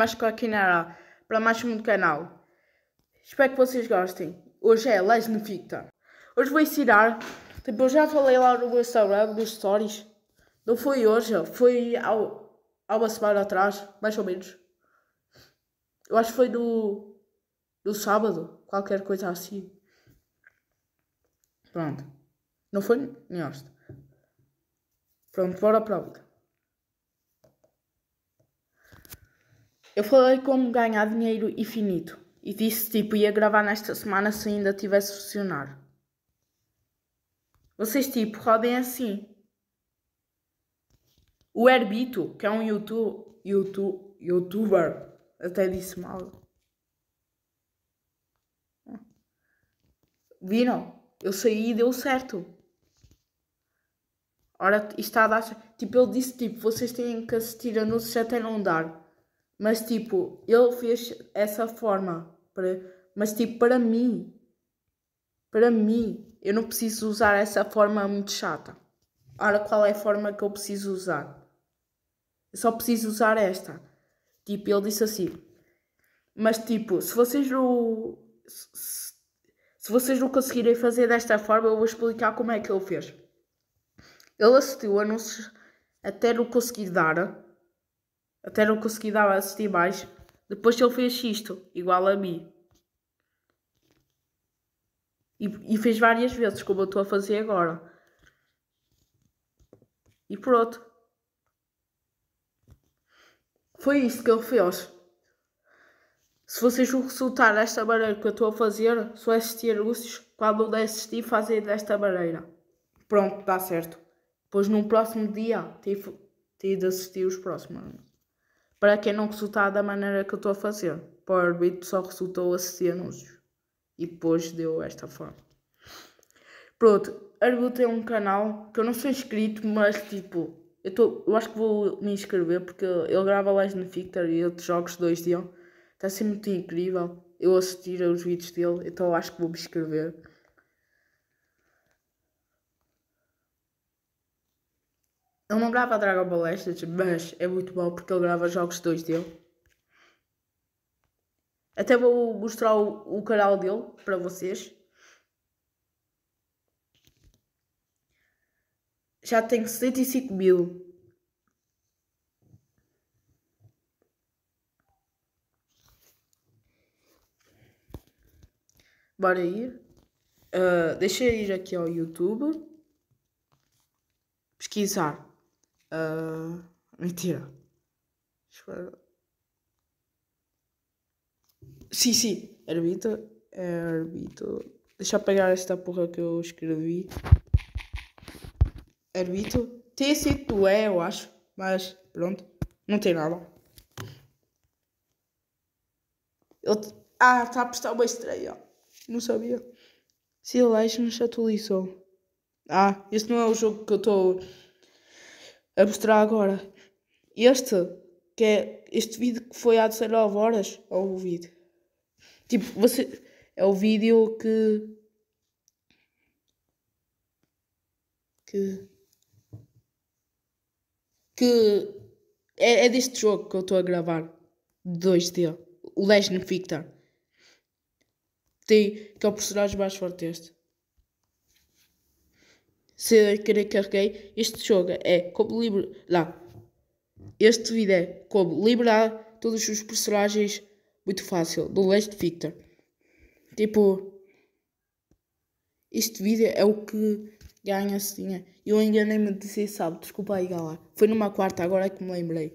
mais coquinara para mais um canal. Espero que vocês gostem. Hoje é Lesnificta. Hoje vou ensinar. Tipo, eu já falei lá no Instagram, nos stories. Não foi hoje, foi há uma semana atrás, mais ou menos. Eu acho que foi no, no sábado, qualquer coisa assim. Pronto. Não foi? Nem Pronto, bora para a outra. Eu falei como ganhar dinheiro infinito e disse tipo ia gravar nesta semana se ainda tivesse funcionar. Vocês tipo rodem assim. O Herbito, que é um YouTube, YouTube, youtuber, até disse mal. Viram? Eu saí e deu certo. Ora, está a dar. Tipo, ele disse tipo, vocês têm que assistir anúncios até não dar. Mas tipo, ele fez essa forma. Para, mas tipo, para mim. Para mim. Eu não preciso usar essa forma muito chata. Ora, qual é a forma que eu preciso usar? Eu só preciso usar esta. Tipo, ele disse assim. Mas tipo, se vocês não Se, se vocês não conseguirem fazer desta forma, eu vou explicar como é que ele fez. Ele assistiu anúncios até não conseguir dar até não consegui dar a assistir mais. Depois ele fez isto, igual a mim. E, e fez várias vezes, como eu estou a fazer agora. E pronto. Foi isto que ele fez. Se vocês vão resultar desta maneira que eu estou a fazer, só assistir anúncios, quando não assistir, fazer desta maneira. Pronto, dá certo. Pois no próximo dia, tenho, tive de assistir os próximos para quem não resultar da maneira que eu estou a fazer. Para o árbitro só resultou assistir anúncios. E depois deu esta forma. Pronto, árbitro tem é um canal que eu não sou inscrito, mas tipo, eu, tô, eu acho que vou me inscrever porque ele grava Legend Victor e outros jogos dois dias. Está a ser muito incrível eu assistir aos vídeos dele, então acho que vou me inscrever. Ele não grava Dragon Ball Legends, tipo, mas é muito bom porque ele grava jogos 2D. Até vou mostrar o, o canal dele para vocês. Já tem 75 mil. Bora ir. Uh, deixa eu ir aqui ao YouTube. Pesquisar. Uh, mentira. Sim, sim. Arbito. É arbito. Deixa eu pegar esta porra que eu escrevi. Arbito. tc tu é, eu acho. Mas pronto. Não tem nada. Ah, está a postar uma estreia. Não sabia. Silêncio nos atualizou. Ah, este não é o jogo que eu estou. Tô a mostrar agora. Este, que é este vídeo que foi há 19 horas, é o vídeo. Tipo, você é o vídeo que que que é, é deste jogo que eu estou a gravar 2D, o Legend Fictor. Tem que é o personagem mais forte deste se carreguei, este jogo é como liberar. Este vídeo é como liberar todos os personagens muito fácil, do Last Victor. Tipo, este vídeo é o que ganha-se assim, dinheiro. É. Eu enganei-me de ser sábado, desculpa aí, galera. Foi numa quarta, agora é que me lembrei.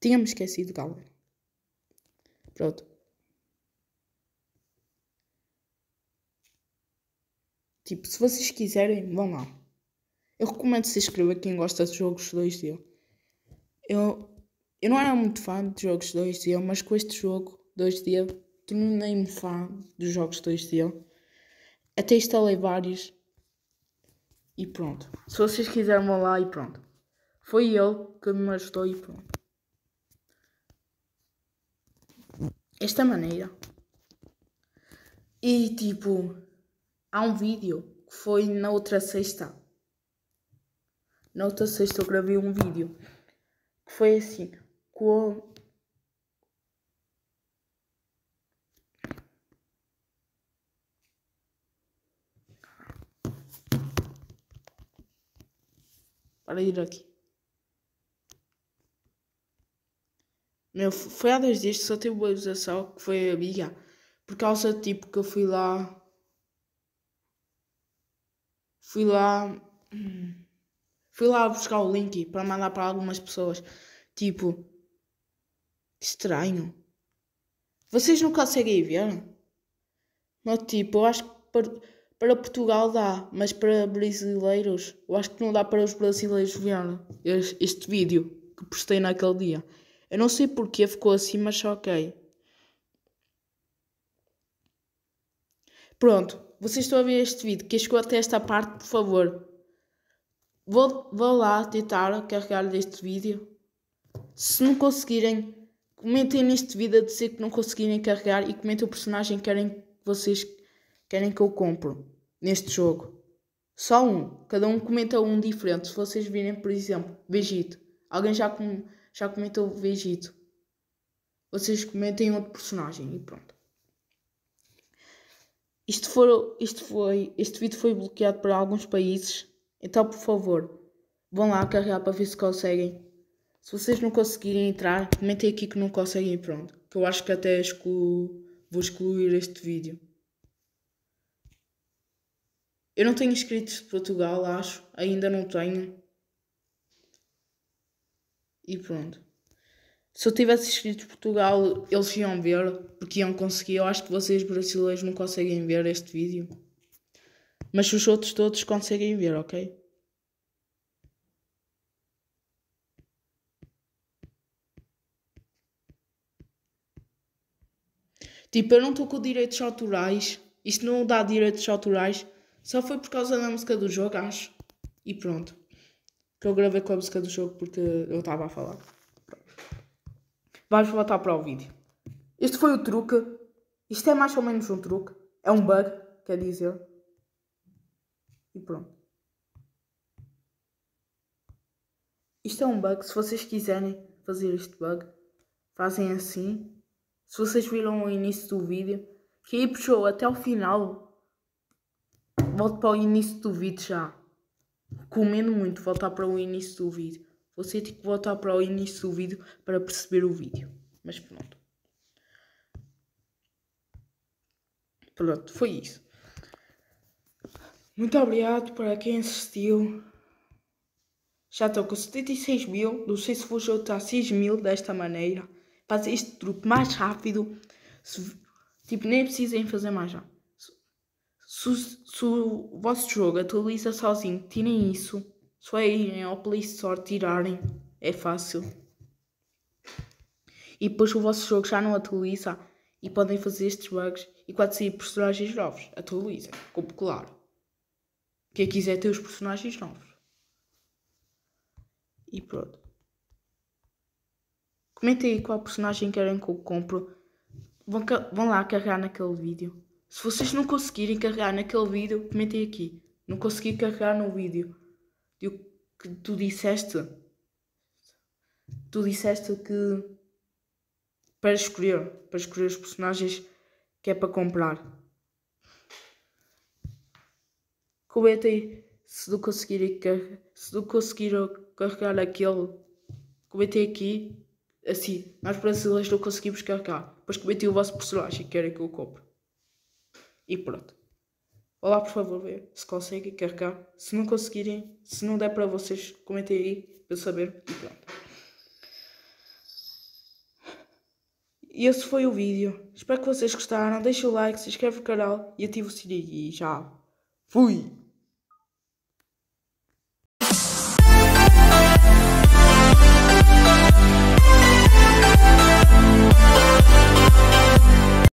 Tinha-me esquecido, galera. Pronto. Tipo, se vocês quiserem, vão lá. Eu recomendo se inscrever quem gosta de jogos 2D. Eu, eu não era muito fã de jogos 2D, mas com este jogo 2D tornei-me fã dos jogos 2D. Até instalei vários. E pronto. Se vocês quiserem vão lá e pronto. Foi ele que me ajudou e pronto. Esta maneira. E tipo. Há um vídeo que foi na outra sexta. Na outra sexta eu gravei um vídeo que foi assim. Com... Para ir aqui. Meu, foi há dois dias que só teve uma acusação que foi a biga Por causa do tipo que eu fui lá fui lá. Fui lá buscar o link para mandar para algumas pessoas. Tipo. Estranho. Vocês não conseguem ver? Mas tipo, eu acho que para, para Portugal dá, mas para brasileiros, eu acho que não dá para os brasileiros ver este, vídeo que postei naquele dia. Eu não sei porque ficou assim, mas ok. Pronto, vocês estão a ver este vídeo, que chegou até esta parte, por favor, vou, vou lá tentar carregar deste vídeo. Se não conseguirem, comentem neste vídeo a dizer que não conseguirem carregar e comentem o personagem que querem vocês querem que eu compro neste jogo. Só um. Cada um comenta um diferente. Se vocês virem, por exemplo, Vegito. Alguém já, com, já comentou Vegito. Vocês comentem outro personagem e pronto. Isto, for, isto, foi, este vídeo foi bloqueado para alguns países, então por favor, vão lá carregar para ver se conseguem. Se vocês não conseguirem entrar, comentem aqui que não conseguem e pronto. Que eu acho que até excluo, vou excluir este vídeo. Eu não tenho inscritos de Portugal, acho. Ainda não tenho. E pronto. Se eu tivesse escrito Portugal, eles iam ver, porque iam conseguir. Eu acho que vocês brasileiros não conseguem ver este vídeo. Mas os outros todos conseguem ver, ok? Tipo, eu não estou com direitos autorais. Isto não dá direitos autorais. Só foi por causa da música do jogo, acho. E pronto. Que eu gravei com a música do jogo porque eu estava a falar. Vamos voltar para o vídeo. Este foi o truque. Isto é mais ou menos um truque. É um bug, quer dizer. E pronto. Isto é um bug. Se vocês quiserem fazer este bug, fazem assim. Se vocês viram o início do vídeo, que aí puxou até o final. Volto para o início do vídeo já. Comendo muito voltar para o início do vídeo. Você que tipo, voltar para o início do vídeo para perceber o vídeo. Mas pronto. Pronto, foi isso. Muito obrigado para quem assistiu. Já estou com 76 mil. Não sei se vou juntar 6 mil desta maneira. Fazer este truque mais rápido. Se, tipo, nem precisem fazer mais já. Se, se, se o vosso jogo atualiza sozinho, tirem isso. Só é irem ao Play Store tirarem. É fácil. E depois o vosso jogo já não atualiza e podem fazer estes bugs. E quando sair personagens novos, atualizem. Como claro. Quem quiser ter os personagens novos. E pronto. Comentem aí qual personagem querem que eu compro. Vão, vão lá carregar naquele vídeo. Se vocês não conseguirem carregar naquele vídeo, comentem aqui. Não consegui carregar no vídeo. Eu, que tu disseste. Tu disseste que para escolher, para escolher os personagens que é para comprar. Comentem se não conseguirem se não conseguiram carregar aquele. Comentem aqui. Assim, nós brasileiros não conseguimos carregar. Depois comentem o vosso personagem que querem que eu compre. E pronto. Olá, por favor, ver se conseguem carregar. Se não conseguirem, se não der para vocês, comentem aí para eu saber e pronto. E esse foi o vídeo. Espero que vocês gostaram. Deixa o like, se inscreve no canal e ativa o sininho. E já fui!